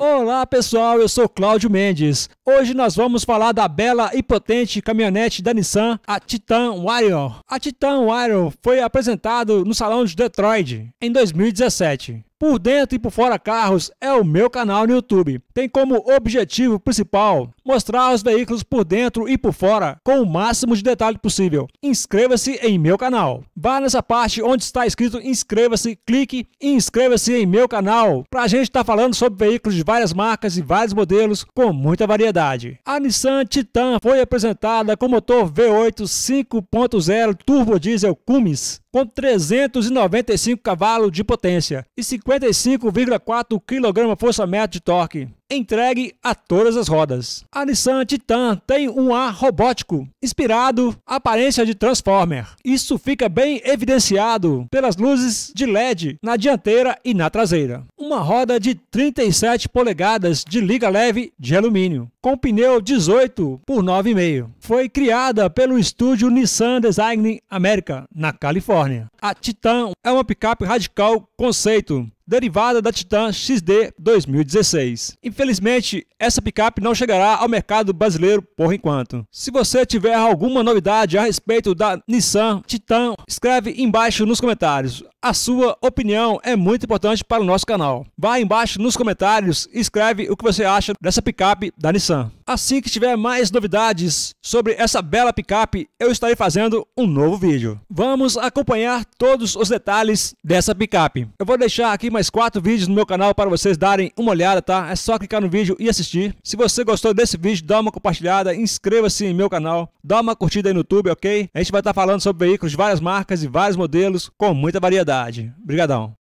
Olá pessoal, eu sou Cláudio Mendes. Hoje nós vamos falar da bela e potente caminhonete da Nissan, a Titan Warrior. A Titan Warrior foi apresentada no Salão de Detroit em 2017 por dentro e por fora carros é o meu canal no YouTube. Tem como objetivo principal mostrar os veículos por dentro e por fora com o máximo de detalhe possível. Inscreva-se em meu canal. Vá nessa parte onde está escrito inscreva-se, clique e inscreva-se em meu canal para a gente estar tá falando sobre veículos de várias marcas e vários modelos com muita variedade. A Nissan Titan foi apresentada com motor V8 5.0 turbo diesel Cummins com 395 cavalos de potência e 55,4 kgfm de torque, entregue a todas as rodas. A Nissan Titan tem um ar robótico, inspirado à aparência de Transformer. Isso fica bem evidenciado pelas luzes de LED na dianteira e na traseira uma roda de 37 polegadas de liga leve de alumínio, com pneu 18 por 9,5. Foi criada pelo estúdio Nissan Design America, na Califórnia. A Titan é uma picape radical conceito derivada da Titan XD 2016. Infelizmente, essa picape não chegará ao mercado brasileiro por enquanto. Se você tiver alguma novidade a respeito da Nissan Titan, escreve embaixo nos comentários. A sua opinião é muito importante para o nosso canal. Vá embaixo nos comentários e escreve o que você acha dessa picape da Nissan. Assim que tiver mais novidades sobre essa bela picape, eu estarei fazendo um novo vídeo. Vamos acompanhar todos os detalhes dessa picape. Eu vou deixar aqui mais quatro vídeos no meu canal para vocês darem uma olhada, tá? É só clicar no vídeo e assistir. Se você gostou desse vídeo, dá uma compartilhada, inscreva-se em meu canal, dá uma curtida aí no YouTube, ok? A gente vai estar tá falando sobre veículos de várias marcas e vários modelos com muita variedade. Obrigadão!